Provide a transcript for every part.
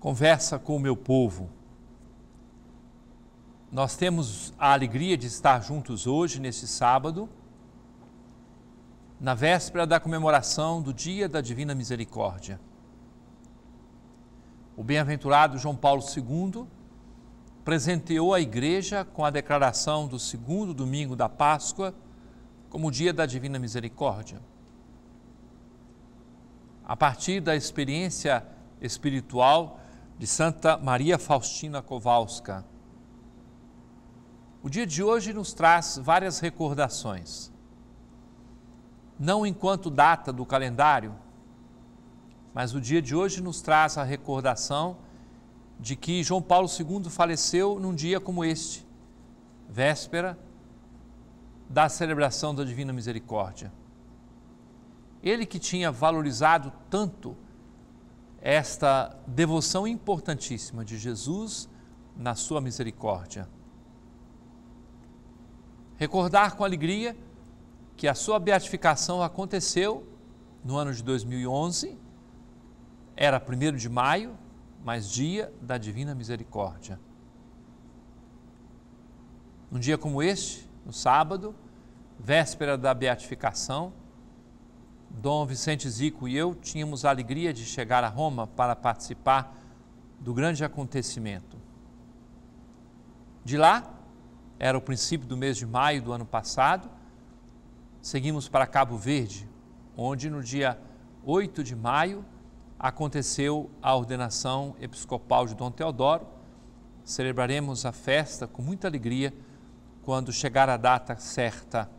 conversa com o meu povo. Nós temos a alegria de estar juntos hoje, neste sábado, na véspera da comemoração do Dia da Divina Misericórdia. O bem-aventurado João Paulo II presenteou a Igreja com a declaração do segundo domingo da Páscoa como o Dia da Divina Misericórdia. A partir da experiência espiritual de Santa Maria Faustina Kowalska. O dia de hoje nos traz várias recordações. Não enquanto data do calendário, mas o dia de hoje nos traz a recordação de que João Paulo II faleceu num dia como este, véspera da celebração da Divina Misericórdia. Ele que tinha valorizado tanto esta devoção importantíssima de Jesus na sua misericórdia. Recordar com alegria que a sua beatificação aconteceu no ano de 2011, era 1 de maio, mas dia da Divina Misericórdia. Um dia como este, no sábado, véspera da beatificação, Dom Vicente Zico e eu tínhamos a alegria de chegar a Roma para participar do grande acontecimento. De lá, era o princípio do mês de maio do ano passado, seguimos para Cabo Verde, onde no dia 8 de maio aconteceu a ordenação episcopal de Dom Teodoro. Celebraremos a festa com muita alegria quando chegar a data certa.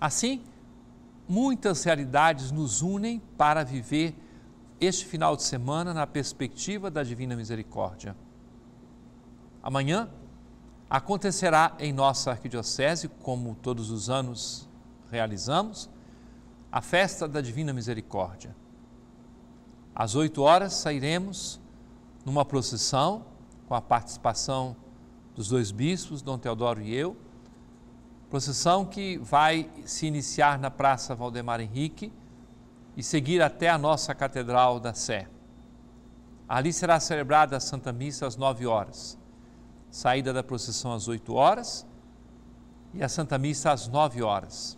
Assim, Muitas realidades nos unem para viver este final de semana na perspectiva da Divina Misericórdia. Amanhã acontecerá em nossa arquidiocese, como todos os anos realizamos, a festa da Divina Misericórdia. Às 8 horas sairemos numa procissão com a participação dos dois bispos, Dom Teodoro e eu, Procissão que vai se iniciar na Praça Valdemar Henrique e seguir até a nossa Catedral da Sé. Ali será celebrada a Santa Missa às 9 horas, saída da procissão às 8 horas e a Santa Missa às 9 horas.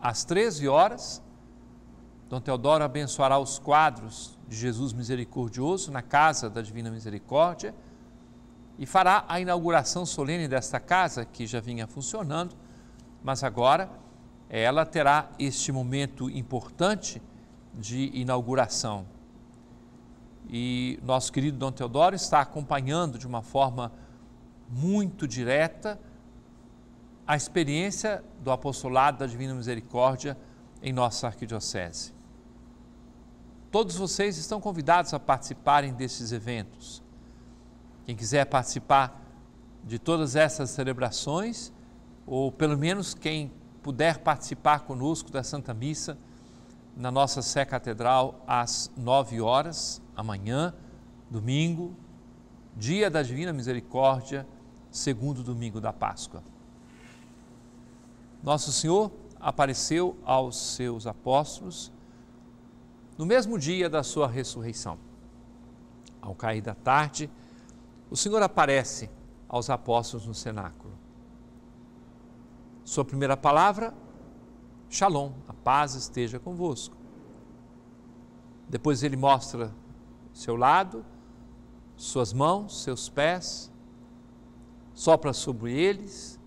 Às 13 horas, Dom Teodoro abençoará os quadros de Jesus Misericordioso na Casa da Divina Misericórdia e fará a inauguração solene desta casa, que já vinha funcionando, mas agora ela terá este momento importante de inauguração. E nosso querido Dom Teodoro está acompanhando de uma forma muito direta a experiência do apostolado da Divina Misericórdia em nossa arquidiocese. Todos vocês estão convidados a participarem desses eventos. Quem quiser participar de todas essas celebrações, ou pelo menos quem puder participar conosco da Santa Missa na nossa Sé Catedral às nove horas, amanhã, domingo, dia da Divina Misericórdia, segundo domingo da Páscoa. Nosso Senhor apareceu aos seus apóstolos no mesmo dia da sua ressurreição. Ao cair da tarde, o Senhor aparece aos apóstolos no cenáculo. Sua primeira palavra, Shalom, a paz esteja convosco. Depois ele mostra seu lado, suas mãos, seus pés, sopra sobre eles,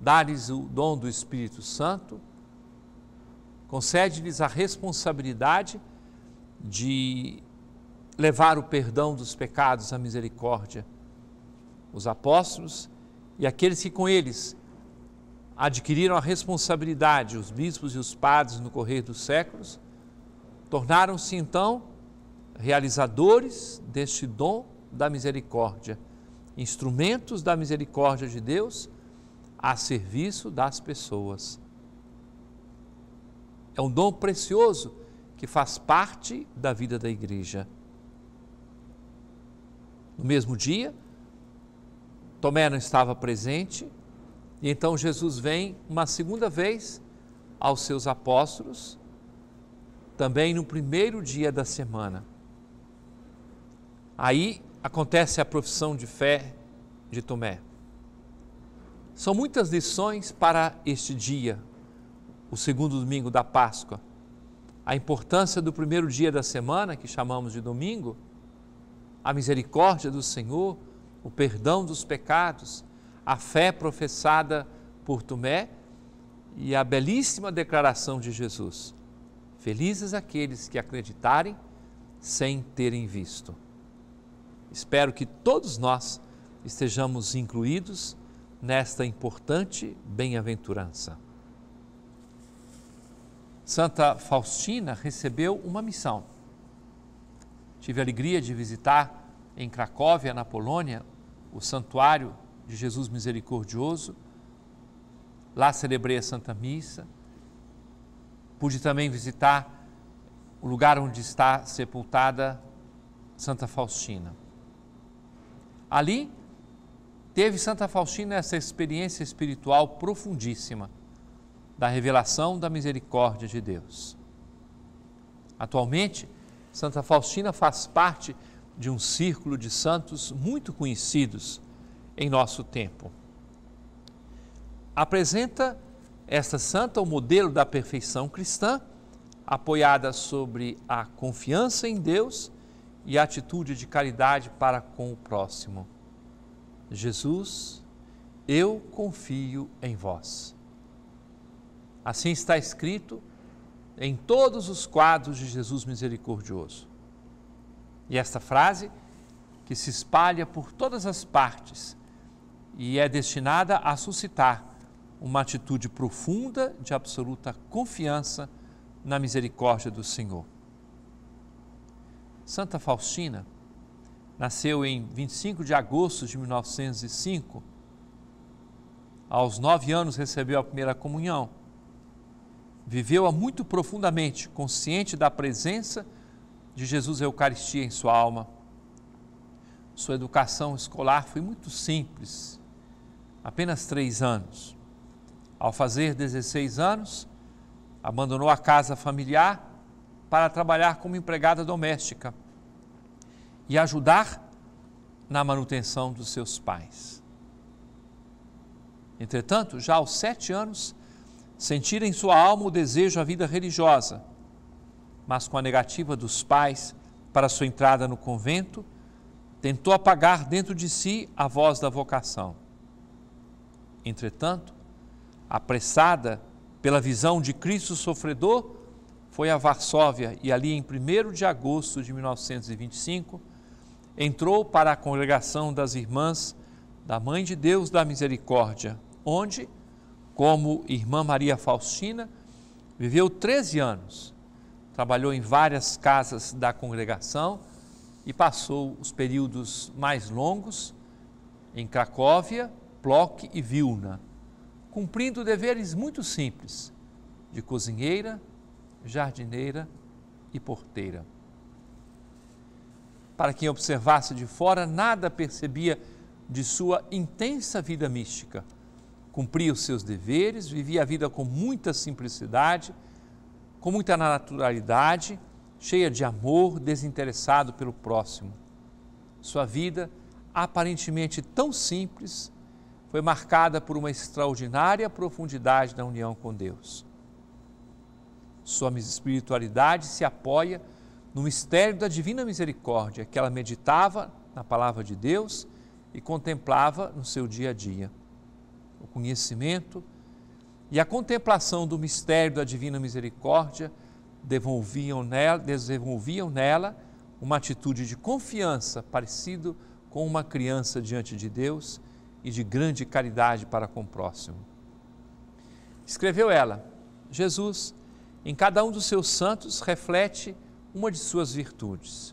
dá-lhes o dom do Espírito Santo, concede-lhes a responsabilidade de levar o perdão dos pecados à misericórdia os apóstolos e aqueles que com eles adquiriram a responsabilidade, os bispos e os padres no correr dos séculos, tornaram-se então realizadores deste dom da misericórdia, instrumentos da misericórdia de Deus a serviço das pessoas. É um dom precioso que faz parte da vida da igreja. No mesmo dia, Tomé não estava presente, e então Jesus vem uma segunda vez aos seus apóstolos, também no primeiro dia da semana. Aí acontece a profissão de fé de Tomé. São muitas lições para este dia, o segundo domingo da Páscoa. A importância do primeiro dia da semana, que chamamos de domingo, a misericórdia do Senhor, o perdão dos pecados, a fé professada por Tomé e a belíssima declaração de Jesus: Felizes aqueles que acreditarem sem terem visto. Espero que todos nós estejamos incluídos nesta importante bem-aventurança. Santa Faustina recebeu uma missão. Tive a alegria de visitar em Cracóvia, na Polônia, o santuário de Jesus Misericordioso. Lá celebrei a Santa Missa. Pude também visitar o lugar onde está sepultada Santa Faustina. Ali teve Santa Faustina essa experiência espiritual profundíssima da revelação da misericórdia de Deus. Atualmente, Santa Faustina faz parte de um círculo de santos muito conhecidos em nosso tempo. Apresenta esta santa o modelo da perfeição cristã, apoiada sobre a confiança em Deus e a atitude de caridade para com o próximo. Jesus, eu confio em vós. Assim está escrito em todos os quadros de Jesus misericordioso. E esta frase, que se espalha por todas as partes e é destinada a suscitar uma atitude profunda de absoluta confiança na misericórdia do Senhor. Santa Faustina nasceu em 25 de agosto de 1905. Aos nove anos recebeu a primeira comunhão. Viveu-a muito profundamente, consciente da presença de Jesus Eucaristia em sua alma. Sua educação escolar foi muito simples, apenas três anos. Ao fazer 16 anos, abandonou a casa familiar para trabalhar como empregada doméstica e ajudar na manutenção dos seus pais. Entretanto, já aos sete anos, sentir em sua alma o desejo à vida religiosa mas com a negativa dos pais para sua entrada no convento, tentou apagar dentro de si a voz da vocação. Entretanto, apressada pela visão de Cristo sofredor, foi a Varsóvia e ali em 1 de agosto de 1925 entrou para a congregação das irmãs da Mãe de Deus da Misericórdia, onde, como irmã Maria Faustina, viveu 13 anos trabalhou em várias casas da congregação e passou os períodos mais longos em Cracóvia, Plock e Vilna, cumprindo deveres muito simples de cozinheira, jardineira e porteira. Para quem observasse de fora, nada percebia de sua intensa vida mística. Cumpria os seus deveres, vivia a vida com muita simplicidade com muita naturalidade, cheia de amor, desinteressado pelo próximo. Sua vida, aparentemente tão simples, foi marcada por uma extraordinária profundidade da união com Deus. Sua espiritualidade se apoia no mistério da divina misericórdia que ela meditava na palavra de Deus e contemplava no seu dia a dia. O conhecimento, e a contemplação do mistério da divina misericórdia devolviam nela, desenvolviam nela uma atitude de confiança parecido com uma criança diante de Deus e de grande caridade para com o próximo. Escreveu ela: Jesus, em cada um dos seus santos, reflete uma de suas virtudes.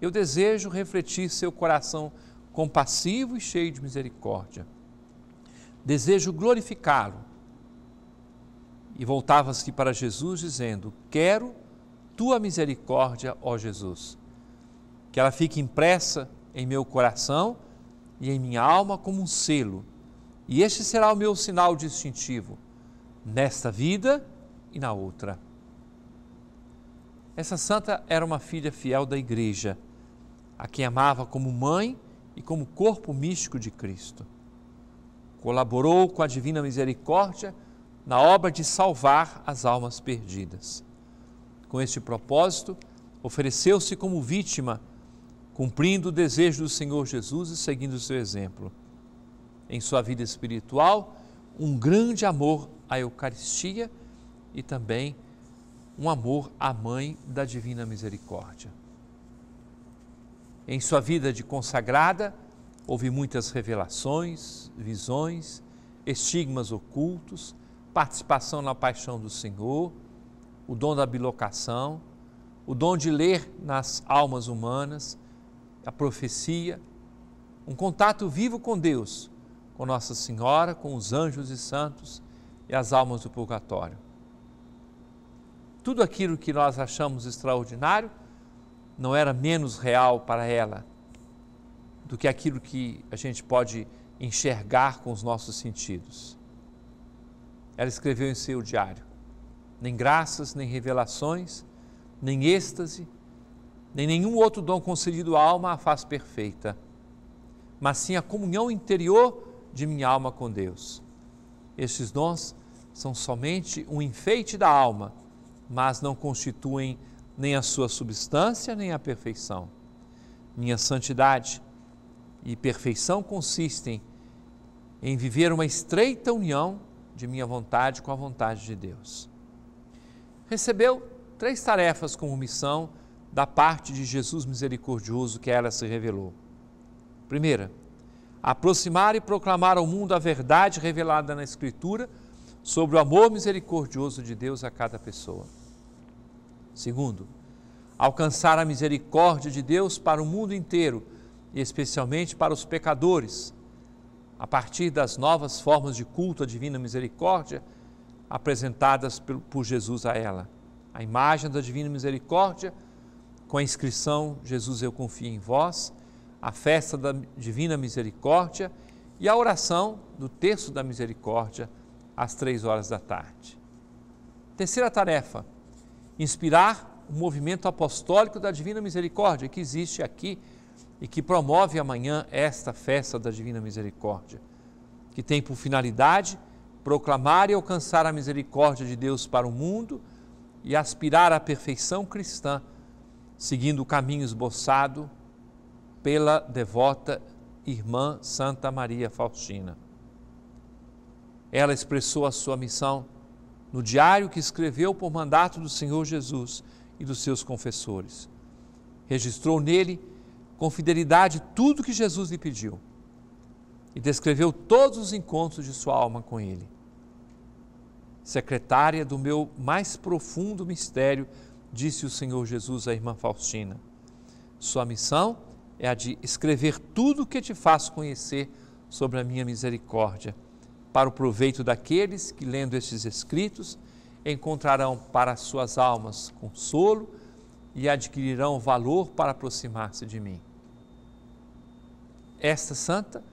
Eu desejo refletir seu coração compassivo e cheio de misericórdia. Desejo glorificá-lo e voltava-se para Jesus dizendo: Quero tua misericórdia, ó Jesus. Que ela fique impressa em meu coração e em minha alma como um selo. E este será o meu sinal distintivo, nesta vida e na outra. Essa santa era uma filha fiel da igreja, a quem amava como mãe e como corpo místico de Cristo. Colaborou com a divina misericórdia na obra de salvar as almas perdidas. Com este propósito, ofereceu-se como vítima, cumprindo o desejo do Senhor Jesus e seguindo o seu exemplo. Em sua vida espiritual, um grande amor à Eucaristia e também um amor à Mãe da Divina Misericórdia. Em sua vida de consagrada, houve muitas revelações, visões, estigmas ocultos, participação na paixão do Senhor, o dom da bilocação, o dom de ler nas almas humanas, a profecia, um contato vivo com Deus, com Nossa Senhora, com os anjos e santos e as almas do purgatório. Tudo aquilo que nós achamos extraordinário não era menos real para ela do que aquilo que a gente pode enxergar com os nossos sentidos. Ela escreveu em seu diário: nem graças, nem revelações, nem êxtase, nem nenhum outro dom concedido à alma a faz perfeita, mas sim a comunhão interior de minha alma com Deus. Estes dons são somente um enfeite da alma, mas não constituem nem a sua substância, nem a perfeição. Minha santidade e perfeição consistem em viver uma estreita união de minha vontade com a vontade de Deus. Recebeu três tarefas como missão da parte de Jesus misericordioso que ela se revelou. Primeira, aproximar e proclamar ao mundo a verdade revelada na Escritura sobre o amor misericordioso de Deus a cada pessoa. Segundo, alcançar a misericórdia de Deus para o mundo inteiro e especialmente para os pecadores, a partir das novas formas de culto à divina misericórdia apresentadas por Jesus a ela. A imagem da divina misericórdia com a inscrição Jesus eu confio em vós, a festa da divina misericórdia e a oração do terço da misericórdia às três horas da tarde. Terceira tarefa: inspirar o movimento apostólico da divina misericórdia que existe aqui e que promove amanhã esta festa da Divina Misericórdia, que tem por finalidade proclamar e alcançar a misericórdia de Deus para o mundo e aspirar à perfeição cristã, seguindo o caminho esboçado pela devota irmã Santa Maria Faustina. Ela expressou a sua missão no diário que escreveu por mandato do Senhor Jesus e dos seus confessores. Registrou nele com fidelidade tudo que Jesus lhe pediu e descreveu todos os encontros de sua alma com ele. Secretária do meu mais profundo mistério, disse o Senhor Jesus à irmã Faustina. Sua missão é a de escrever tudo o que te faço conhecer sobre a minha misericórdia, para o proveito daqueles que, lendo estes escritos, encontrarão para suas almas consolo e adquirirão valor para aproximar-se de mim esta santa,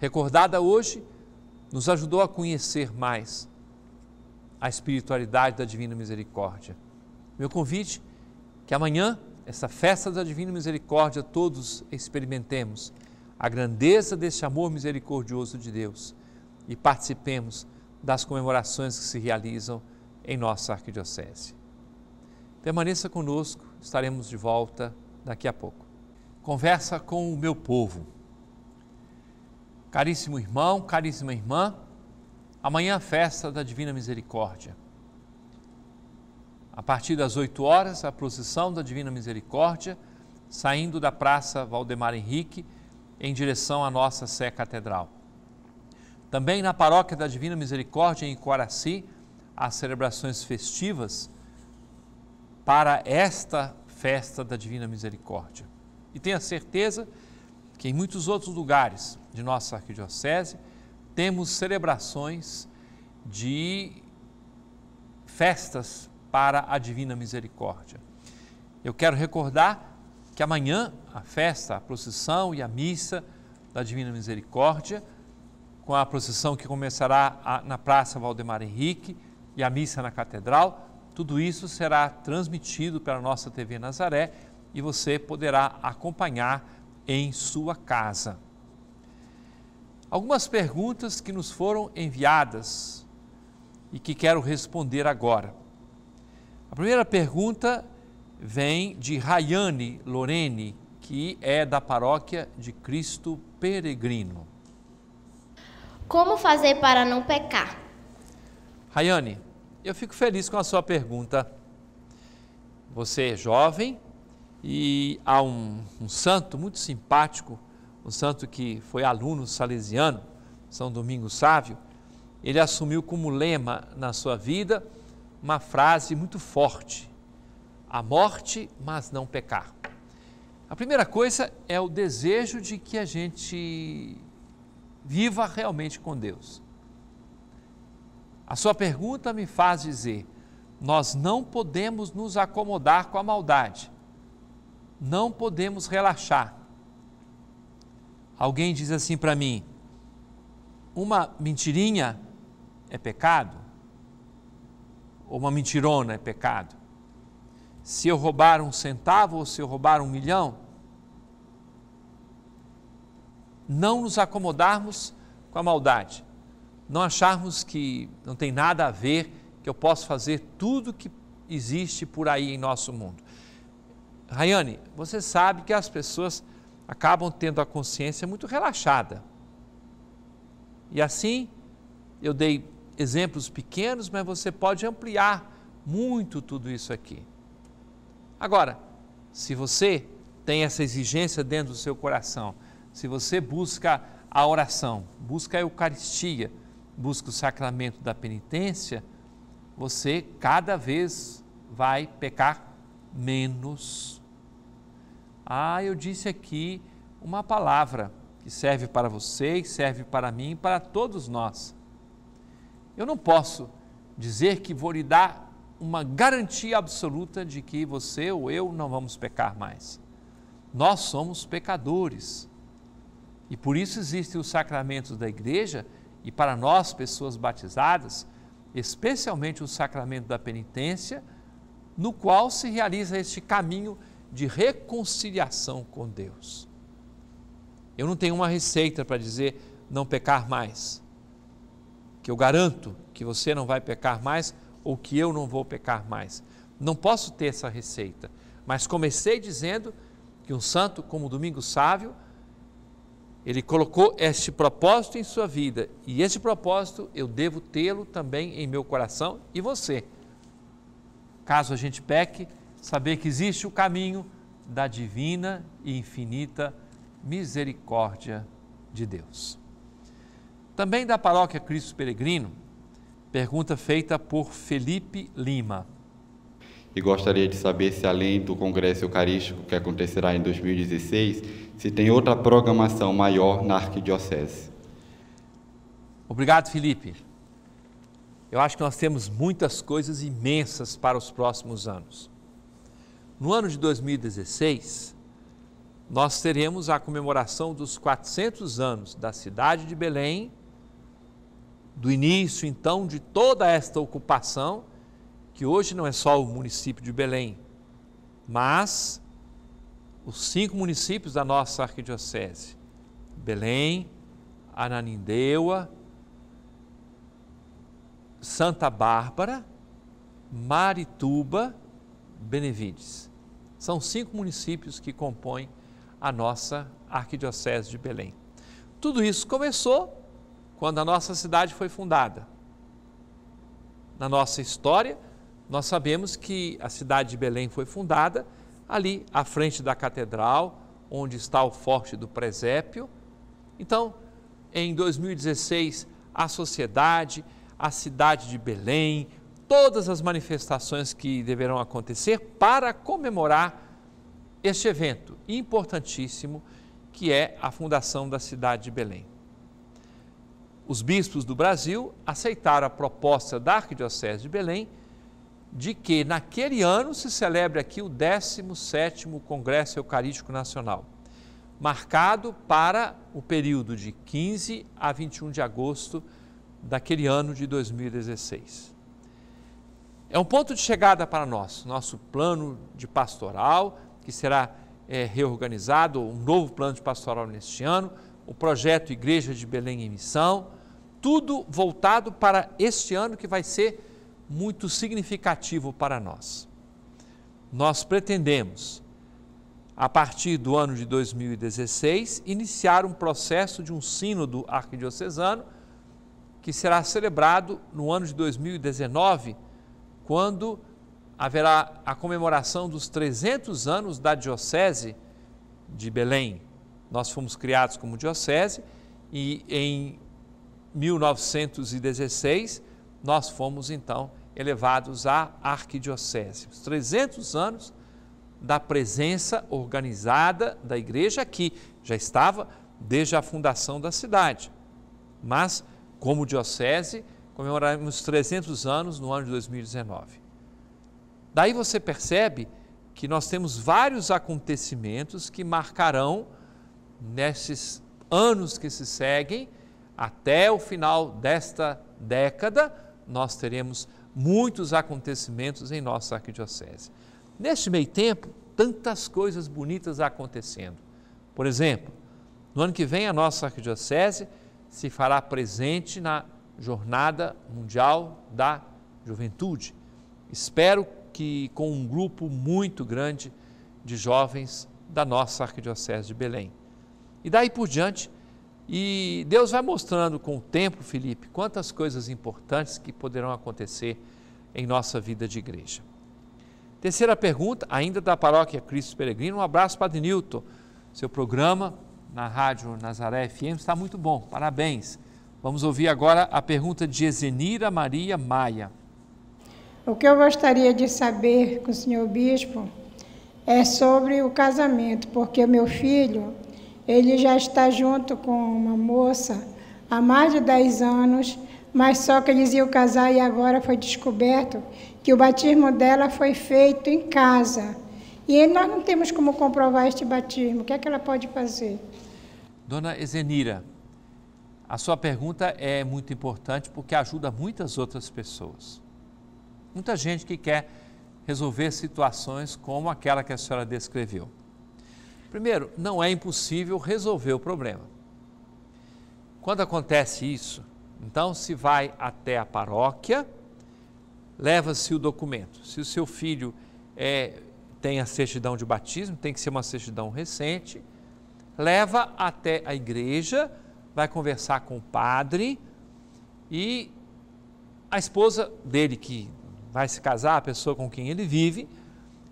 recordada hoje, nos ajudou a conhecer mais a espiritualidade da Divina Misericórdia. Meu convite que amanhã, essa festa da Divina Misericórdia, todos experimentemos a grandeza deste amor misericordioso de Deus e participemos das comemorações que se realizam em nossa arquidiocese. Permaneça conosco, estaremos de volta daqui a pouco. Conversa com o meu povo. Caríssimo irmão, caríssima irmã, amanhã é a festa da Divina Misericórdia. A partir das 8 horas, a procissão da Divina Misericórdia, saindo da Praça Valdemar Henrique, em direção à nossa Sé Catedral. Também na Paróquia da Divina Misericórdia, em Coraci, as celebrações festivas para esta festa da Divina Misericórdia. E tenha certeza que em muitos outros lugares, de nossa arquidiocese, temos celebrações de festas para a Divina Misericórdia. Eu quero recordar que amanhã a festa, a procissão e a missa da Divina Misericórdia, com a procissão que começará na Praça Valdemar Henrique e a missa na Catedral, tudo isso será transmitido pela nossa TV Nazaré e você poderá acompanhar em sua casa algumas perguntas que nos foram enviadas e que quero responder agora. A primeira pergunta vem de Rayane Lorene, que é da paróquia de Cristo Peregrino. Como fazer para não pecar? Rayane, eu fico feliz com a sua pergunta. Você é jovem e há um, um santo muito simpático um santo que foi aluno salesiano, São Domingos Sávio, ele assumiu como lema na sua vida uma frase muito forte: a morte, mas não pecar. A primeira coisa é o desejo de que a gente viva realmente com Deus. A sua pergunta me faz dizer: nós não podemos nos acomodar com a maldade, não podemos relaxar, Alguém diz assim para mim: uma mentirinha é pecado? Ou uma mentirona é pecado? Se eu roubar um centavo ou se eu roubar um milhão? Não nos acomodarmos com a maldade, não acharmos que não tem nada a ver, que eu posso fazer tudo que existe por aí em nosso mundo. Rayane, você sabe que as pessoas acabam tendo a consciência muito relaxada. E assim, eu dei exemplos pequenos, mas você pode ampliar muito tudo isso aqui. Agora, se você tem essa exigência dentro do seu coração, se você busca a oração, busca a Eucaristia, busca o sacramento da penitência, você cada vez vai pecar menos. Ah, eu disse aqui uma palavra que serve para você, que serve para mim, para todos nós. Eu não posso dizer que vou lhe dar uma garantia absoluta de que você ou eu não vamos pecar mais. Nós somos pecadores. E por isso existem os sacramentos da igreja e para nós, pessoas batizadas, especialmente o sacramento da penitência, no qual se realiza este caminho de reconciliação com Deus. Eu não tenho uma receita para dizer não pecar mais, que eu garanto que você não vai pecar mais ou que eu não vou pecar mais. Não posso ter essa receita, mas comecei dizendo que um santo como Domingo Sávio, ele colocou este propósito em sua vida e esse propósito eu devo tê-lo também em meu coração e você. Caso a gente peque, saber que existe o caminho da divina e infinita misericórdia de Deus. Também da paróquia Cristo Peregrino, pergunta feita por Felipe Lima. E gostaria de saber se, além do Congresso Eucarístico que acontecerá em 2016, se tem outra programação maior na Arquidiocese. Obrigado, Felipe. Eu acho que nós temos muitas coisas imensas para os próximos anos. No ano de 2016, nós teremos a comemoração dos 400 anos da cidade de Belém, do início então de toda esta ocupação, que hoje não é só o município de Belém, mas os cinco municípios da nossa arquidiocese: Belém, Ananindeua, Santa Bárbara, Marituba, Benevides. São cinco municípios que compõem a nossa Arquidiocese de Belém. Tudo isso começou quando a nossa cidade foi fundada. Na nossa história, nós sabemos que a cidade de Belém foi fundada ali à frente da catedral, onde está o forte do presépio. Então, em 2016, a sociedade, a cidade de Belém, todas as manifestações que deverão acontecer para comemorar este evento importantíssimo que é a fundação da cidade de Belém. Os bispos do Brasil aceitaram a proposta da Arquidiocese de Belém de que naquele ano se celebre aqui o 17º Congresso Eucarístico Nacional, marcado para o período de 15 a 21 de agosto daquele ano de 2016 é um ponto de chegada para nós, nosso plano de pastoral, que será é, reorganizado, um novo plano de pastoral neste ano, o projeto Igreja de Belém em Missão, tudo voltado para este ano que vai ser muito significativo para nós. Nós pretendemos, a partir do ano de 2016, iniciar um processo de um sínodo arquidiocesano que será celebrado no ano de 2019 quando haverá a comemoração dos 300 anos da Diocese de Belém. Nós fomos criados como Diocese e em 1916 nós fomos então elevados à Arquidiocese. Os 300 anos da presença organizada da igreja aqui, já estava desde a fundação da cidade. Mas, como diocese, comemoraremos 300 anos no ano de 2019. Daí você percebe que nós temos vários acontecimentos que marcarão nesses anos que se seguem, até o final desta década, nós teremos muitos acontecimentos em nossa arquidiocese. Neste meio tempo, tantas coisas bonitas acontecendo. Por exemplo, no ano que vem a nossa arquidiocese se fará presente na Jornada Mundial da Juventude. Espero que com um grupo muito grande de jovens da nossa Arquidiocese de Belém. E daí por diante, e Deus vai mostrando com o tempo, Felipe, quantas coisas importantes que poderão acontecer em nossa vida de igreja. Terceira pergunta, ainda da paróquia Cristo Peregrino, um abraço Padre Newton. Seu programa na Rádio Nazaré FM está muito bom. Parabéns. Vamos ouvir agora a pergunta de Ezenira Maria Maia. O que eu gostaria de saber com o senhor bispo é sobre o casamento, porque meu filho, ele já está junto com uma moça há mais de 10 anos, mas só que eles iam casar e agora foi descoberto que o batismo dela foi feito em casa. E nós não temos como comprovar este batismo. O que é que ela pode fazer? Dona Ezenira, a sua pergunta é muito importante porque ajuda muitas outras pessoas. Muita gente que quer resolver situações como aquela que a senhora descreveu. Primeiro, não é impossível resolver o problema. Quando acontece isso, então se vai até a paróquia, leva-se o documento. Se o seu filho é, tem a certidão de batismo, tem que ser uma certidão recente, leva até a igreja vai conversar com o padre e a esposa dele, que vai se casar, a pessoa com quem ele vive,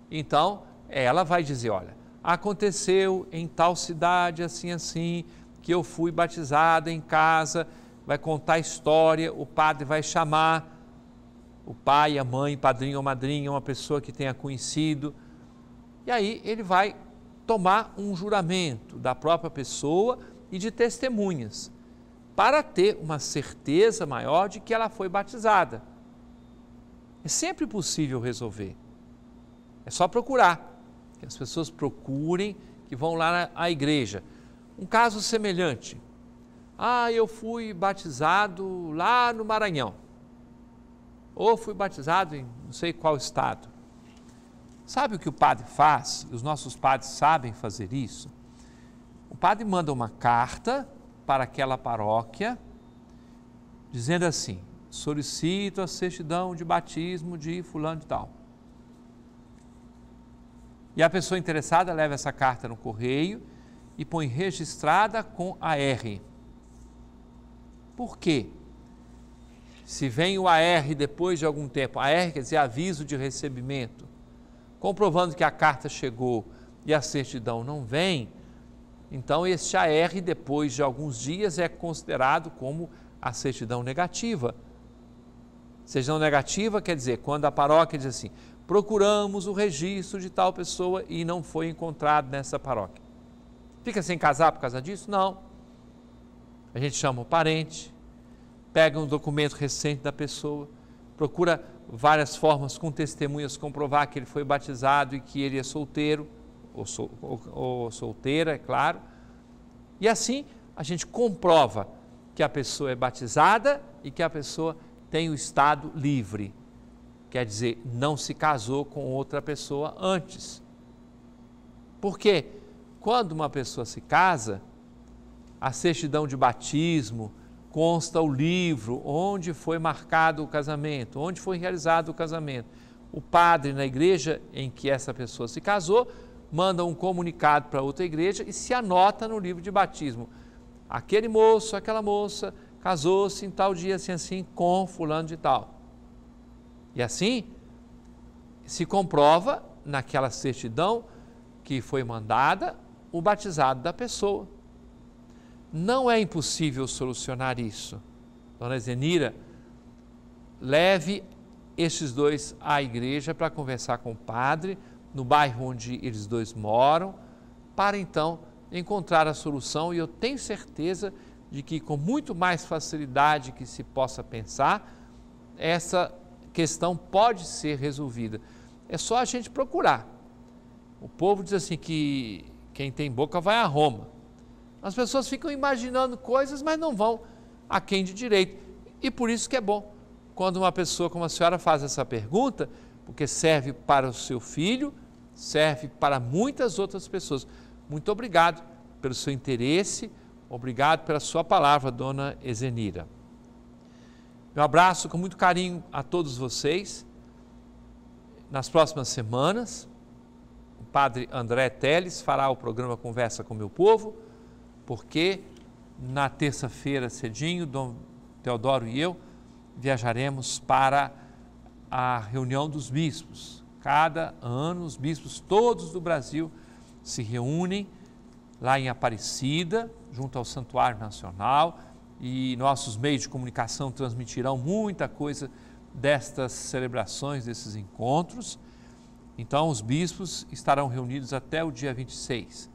então ela vai dizer: Olha, aconteceu em tal cidade, assim, assim, que eu fui batizada em casa, vai contar a história, o padre vai chamar o pai, a mãe, padrinho ou madrinha, uma pessoa que tenha conhecido, e aí ele vai tomar um juramento da própria pessoa e de testemunhas, para ter uma certeza maior de que ela foi batizada. É sempre possível resolver. É só procurar. Que as pessoas procurem, que vão lá à igreja. Um caso semelhante. Ah, eu fui batizado lá no Maranhão. Ou fui batizado em não sei qual estado. Sabe o que o padre faz? Os nossos padres sabem fazer isso. O padre manda uma carta para aquela paróquia, dizendo assim: solicito a certidão de batismo de fulano de tal. E a pessoa interessada leva essa carta no correio e põe registrada com AR. Por quê? Se vem o AR depois de algum tempo, AR quer dizer aviso de recebimento, comprovando que a carta chegou e a certidão não vem, então, este AR, depois de alguns dias, é considerado como a certidão negativa. Certidão negativa quer dizer quando a paróquia diz assim: procuramos o registro de tal pessoa e não foi encontrado nessa paróquia. Fica sem casar por causa disso? Não. A gente chama o parente, pega um documento recente da pessoa, procura várias formas com testemunhas comprovar que ele foi batizado e que ele é solteiro ou, sol, ou, ou solteira, é claro. E assim a gente comprova que a pessoa é batizada e que a pessoa tem o estado livre. Quer dizer, não se casou com outra pessoa antes. Porque quando uma pessoa se casa, a certidão de batismo, consta o livro onde foi marcado o casamento, onde foi realizado o casamento. O padre na igreja em que essa pessoa se casou manda um comunicado para outra igreja e se anota no livro de batismo. Aquele moço, aquela moça casou-se em tal dia, assim, assim, com fulano de tal. E assim se comprova naquela certidão que foi mandada o batizado da pessoa. Não é impossível solucionar isso. Dona Zenira, leve estes dois à igreja para conversar com o padre no bairro onde eles dois moram, para então encontrar a solução. E eu tenho certeza de que, com muito mais facilidade que se possa pensar, essa questão pode ser resolvida. É só a gente procurar. O povo diz assim que quem tem boca vai a Roma. As pessoas ficam imaginando coisas, mas não vão a quem de direito. E por isso que é bom quando uma pessoa como a senhora faz essa pergunta, porque serve para o seu filho, serve para muitas outras pessoas. Muito obrigado pelo seu interesse, obrigado pela sua palavra, dona Ezenira. Meu abraço com muito carinho a todos vocês. Nas próximas semanas, o padre André Teles fará o programa Conversa com Meu Povo, porque na terça-feira cedinho, Dom Teodoro e eu viajaremos para a reunião dos bispos. Cada ano, os bispos todos do Brasil se reúnem lá em Aparecida, junto ao Santuário Nacional, e nossos meios de comunicação transmitirão muita coisa destas celebrações, desses encontros. Então, os bispos estarão reunidos até o dia 26.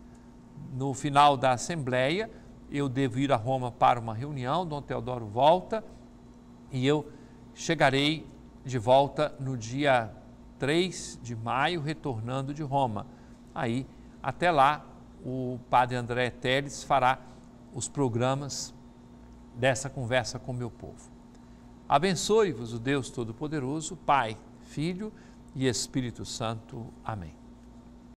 No final da Assembleia, eu devo ir a Roma para uma reunião, Dom Teodoro volta e eu chegarei de volta no dia 3 de maio, retornando de Roma. Aí, até lá, o padre André Teles fará os programas dessa conversa com meu povo. Abençoe-vos o Deus Todo-Poderoso, Pai, Filho e Espírito Santo. Amém.